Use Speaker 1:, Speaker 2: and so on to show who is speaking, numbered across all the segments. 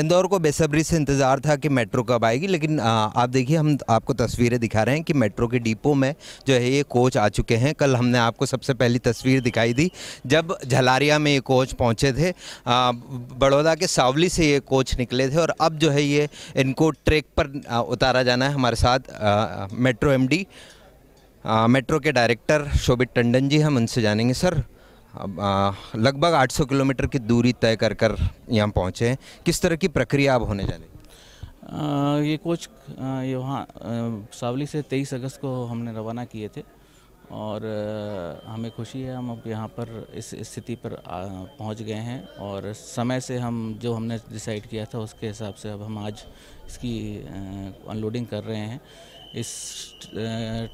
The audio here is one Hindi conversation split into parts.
Speaker 1: इंदौर को बेसब्री से इंतज़ार था कि मेट्रो कब आएगी लेकिन आप देखिए हम आपको तस्वीरें दिखा रहे हैं कि मेट्रो के डिपो में जो है ये कोच आ चुके हैं कल हमने आपको सबसे पहली तस्वीर दिखाई दी जब झलारिया में ये कोच पहुँचे थे बड़ौदा के सावली से ये कोच निकले थे और अब जो है ये इनको ट्रैक पर उतारा जाना है हमारे साथ मेट्रो एम मेट्रो के डायरेक्टर शोभित टंडन जी हम उनसे जानेंगे सर लगभग 800 किलोमीटर की दूरी तय कर कर यहाँ पहुँचे किस तरह की प्रक्रिया आप होने जा
Speaker 2: रही ये कोच ये वहाँ सावली से 23 अगस्त को हमने रवाना किए थे और आ, हमें खुशी है हम अब यहाँ पर इस स्थिति पर पहुँच गए हैं और समय से हम जो हमने डिसाइड किया था उसके हिसाब से अब हम आज इसकी अनलोडिंग कर रहे हैं इस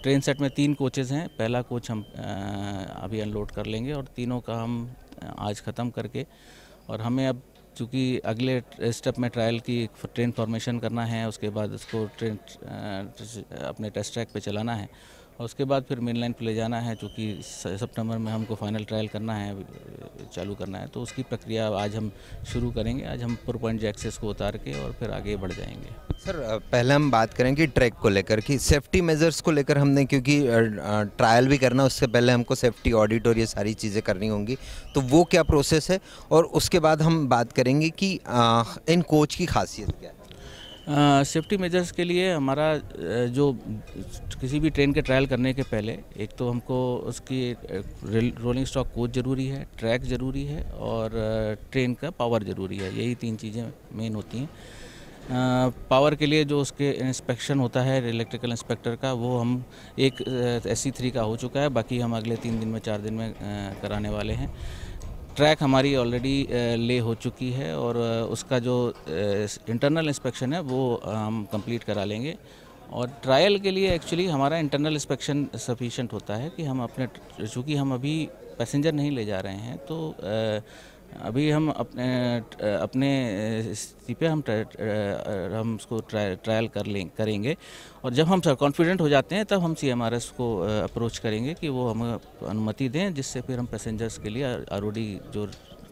Speaker 2: ट्रेन सेट में तीन कोचेज हैं पहला कोच हम अभी अनलोड कर लेंगे और तीनों का हम आज ख़त्म करके और हमें अब चूँकि अगले स्टेप में ट्रायल की ट्रेन फॉर्मेशन करना है उसके बाद उसको ट्रेन अपने टेस्ट ट्रैक पे चलाना है और उसके बाद फिर मेन लाइन पर ले जाना है चूँकि सितंबर में हमको फाइनल ट्रायल करना है चालू करना है तो उसकी प्रक्रिया आज हम शुरू करेंगे आज हम पुर पॉइंट एक्सेस को उतार के और फिर आगे बढ़ जाएंगे
Speaker 1: सर पहले हम बात करें कि ट्रैक को लेकर कि सेफ्टी मेजर्स को लेकर हमने क्योंकि ट्रायल भी करना उससे पहले हमको सेफ्टी ऑडिट और ये सारी चीज़ें करनी होंगी तो वो क्या प्रोसेस है और उसके बाद हम बात करेंगे कि इन कोच की खासियत क्या है
Speaker 2: सेफ्टी मेजर्स के लिए हमारा जो किसी भी ट्रेन के ट्रायल करने के पहले एक तो हमको उसकी रोलिंग स्टॉक कोच ज़रूरी है ट्रैक ज़रूरी है और ट्रेन का पावर ज़रूरी है यही तीन चीज़ें मेन होती हैं पावर के लिए जो उसके इंस्पेक्शन होता है इलेक्ट्रिकल इंस्पेक्टर का वो हम एक एस सी थ्री का हो चुका है बाकी हम अगले तीन दिन में चार दिन में कराने वाले हैं ट्रैक हमारी ऑलरेडी ले हो चुकी है और उसका जो इंटरनल इंस्पेक्शन है वो हम कंप्लीट करा लेंगे और ट्रायल के लिए एक्चुअली हमारा इंटरनल इंस्पेक्शन सफिशेंट होता है कि हम अपने चूँकि हम अभी पैसेंजर नहीं ले जा रहे हैं तो अभी हम अपने अपने स्थिति पे हम ट्रा, हम उसको ट्रा, ट्रायल कर लें करेंगे और जब हम सर कॉन्फिडेंट हो जाते हैं तब हम सी को अप्रोच करेंगे कि वो हमें अनुमति दें जिससे फिर हम पैसेंजर्स के लिए आर जो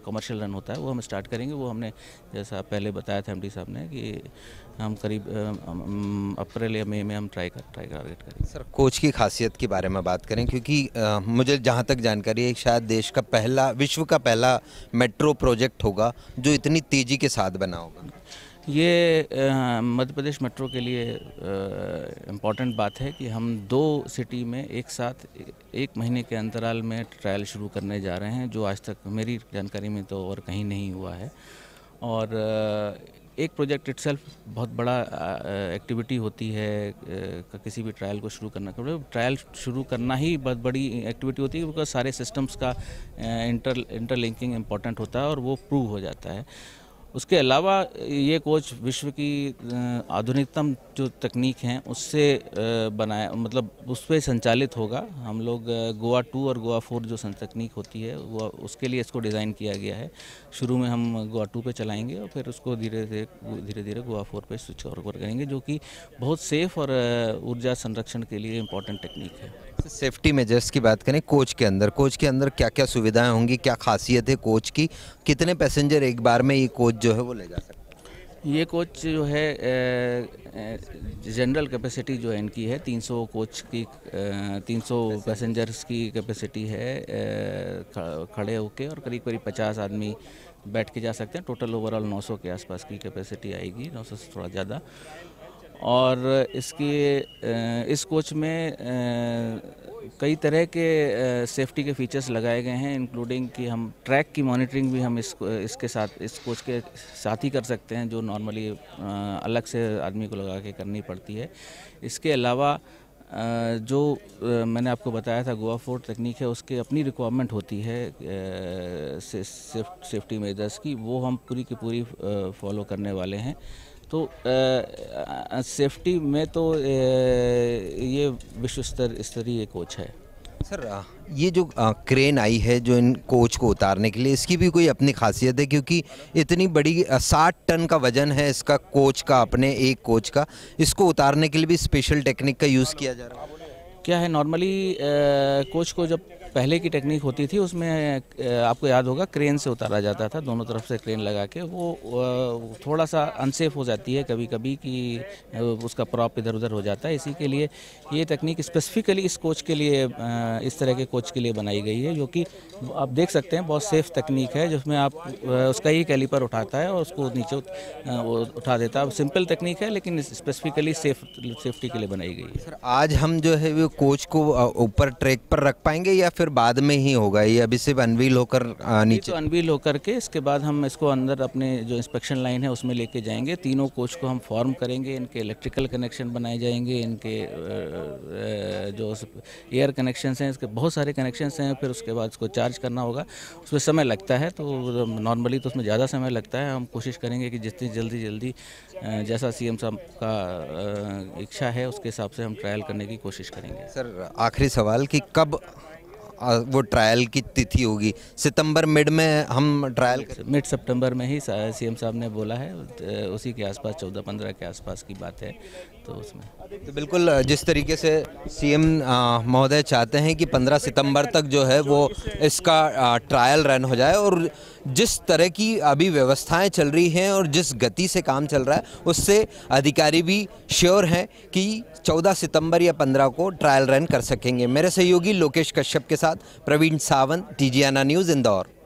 Speaker 2: कमर्शियल रन होता है वो हम स्टार्ट करेंगे वो हमने जैसा पहले बताया था एम साहब ने कि हम करीब अप्रैल
Speaker 1: या मई में हम ट्राई कर ट्राई
Speaker 2: टारगेट करेंगे सर
Speaker 1: कोच की खासियत के बारे में बात करें क्योंकि आ, मुझे जहाँ तक जानकारी है शायद देश का पहला विश्व का पहला मेट्रो प्रोजेक्ट होगा जो इतनी तेज़ी के साथ बना होगा
Speaker 2: ये मध्य प्रदेश मेट्रो के लिए इम्पॉर्टेंट बात है कि हम दो सिटी में एक साथ एक महीने के अंतराल में ट्रायल शुरू करने जा रहे हैं जो आज तक मेरी जानकारी में तो और कहीं नहीं हुआ है और एक प्रोजेक्ट इट्सेल्फ बहुत बड़ा एक्टिविटी होती है किसी भी ट्रायल को शुरू करना ट्रायल शुरू करना ही बहुत बड़ी एक्टिविटी होती है बिकॉज सारे सिस्टम्स का इंटर इंटरलिंकिंग इम्पॉर्टेंट होता है और वो प्रूव हो जाता है उसके अलावा ये कोच विश्व की आधुनिकतम जो तकनीक हैं उससे बनाया मतलब उस पर संचालित होगा हम लोग गोवा टू और गोवा फोर जो तकनीक होती है वो उसके लिए इसको डिज़ाइन किया गया है शुरू में हम गोवा टू पे चलाएंगे और फिर उसको धीरे धीरे धीरे धीरे गोवा फोर पे स्विच ओवर करेंगे जो कि बहुत सेफ और ऊर्जा संरक्षण के लिए इम्पोर्टेंट टेक्निक है
Speaker 1: सेफ्टी मेजर्स की बात करें कोच के अंदर कोच के अंदर क्या क्या सुविधाएं होंगी क्या खासियत है कोच की कितने पैसेंजर एक बार में ये कोच जो है वो ले जा सकते
Speaker 2: ये कोच जो है जनरल कैपेसिटी जो है इनकी है 300 कोच की 300 पैसेंजर्स की कैपेसिटी है खड़े होके और करीब करीब 50 आदमी बैठ के जा सकते हैं टोटल ओवरऑल 900 के आसपास की कैपेसिटी आएगी 900 से थोड़ा ज़्यादा और इसकी इस कोच में कई तरह के सेफ्टी के फीचर्स लगाए गए हैं इंक्लूडिंग कि हम ट्रैक की मॉनिटरिंग भी हम इस इसके साथ इस कोच के साथ ही कर सकते हैं जो नॉर्मली अलग से आदमी को लगा के करनी पड़ती है इसके अलावा जो मैंने आपको बताया था गोवा फोर्ट तकनीक है उसके अपनी रिक्वायरमेंट होती है सेफ्टी मेजर्स की वो हम पूरी की पूरी फॉलो करने वाले हैं तो सेफ्टी में तो ये विश्व स्तर स्तरीय कोच है
Speaker 1: सर ये जो क्रेन आई है जो इन कोच को उतारने के लिए इसकी भी कोई अपनी खासियत है क्योंकि इतनी बड़ी साठ टन का वजन है इसका कोच का अपने एक कोच का इसको उतारने के लिए भी स्पेशल टेक्निक का यूज़ किया जा रहा है
Speaker 2: क्या है नॉर्मली कोच को जब पहले की टेक्निक होती थी उसमें आपको याद होगा क्रेन से उतारा जाता था दोनों तरफ से क्रेन लगा के वो थोड़ा सा अनसेफ हो जाती है कभी कभी कि उसका प्रॉप इधर उधर हो जाता है इसी के लिए ये टेक्निक स्पेसिफिकली इस कोच के लिए इस तरह के कोच के लिए बनाई गई है जो कि आप देख सकते हैं बहुत सेफ तकनीक है जिसमें आप उसका ही कैलीपर उठाता है और उसको नीचे उठा देता है सिंपल तकनीक है लेकिन स्पेसिफिकली सेफ सेफ्टी के लिए बनाई गई है सर
Speaker 1: आज हम जो है वो कोच को ऊपर ट्रैक पर रख पाएंगे या फिर बाद में ही होगा ये अभी सिर्फ अनवील होकर तो नीचे
Speaker 2: तो अनवील होकर के इसके बाद हम इसको अंदर अपने जो इंस्पेक्शन लाइन है उसमें लेके जाएंगे तीनों कोच को हम फॉर्म करेंगे इनके इलेक्ट्रिकल कनेक्शन बनाए जाएंगे इनके जो एयर कनेक्शन हैं इसके बहुत सारे कनेक्शन हैं फिर उसके बाद इसको चार्ज करना होगा उसमें समय लगता है तो नॉर्मली तो उसमें ज़्यादा समय लगता है हम कोशिश करेंगे कि जितनी जल्दी जल्दी जैसा सी साहब का इच्छा है उसके हिसाब से हम ट्रायल करने की कोशिश करेंगे करेंगे सर
Speaker 1: आखिरी सवाल कि कब वो ट्रायल की तिथि होगी सितंबर मिड में हम ट्रायल मिड सितंबर में ही
Speaker 2: सीएम साहब ने बोला है उसी के आसपास चौदह पंद्रह के आसपास की बात है तो उसमें
Speaker 1: तो बिल्कुल जिस तरीके से सीएम महोदय चाहते हैं कि पंद्रह सितंबर तक जो है वो इसका ट्रायल रन हो जाए और जिस तरह की अभी व्यवस्थाएं चल रही हैं और जिस गति से काम चल रहा है उससे अधिकारी भी श्योर हैं कि 14 सितंबर या 15 को ट्रायल रन कर सकेंगे मेरे सहयोगी लोकेश कश्यप के साथ प्रवीण सावंत टी न्यूज़ इंदौर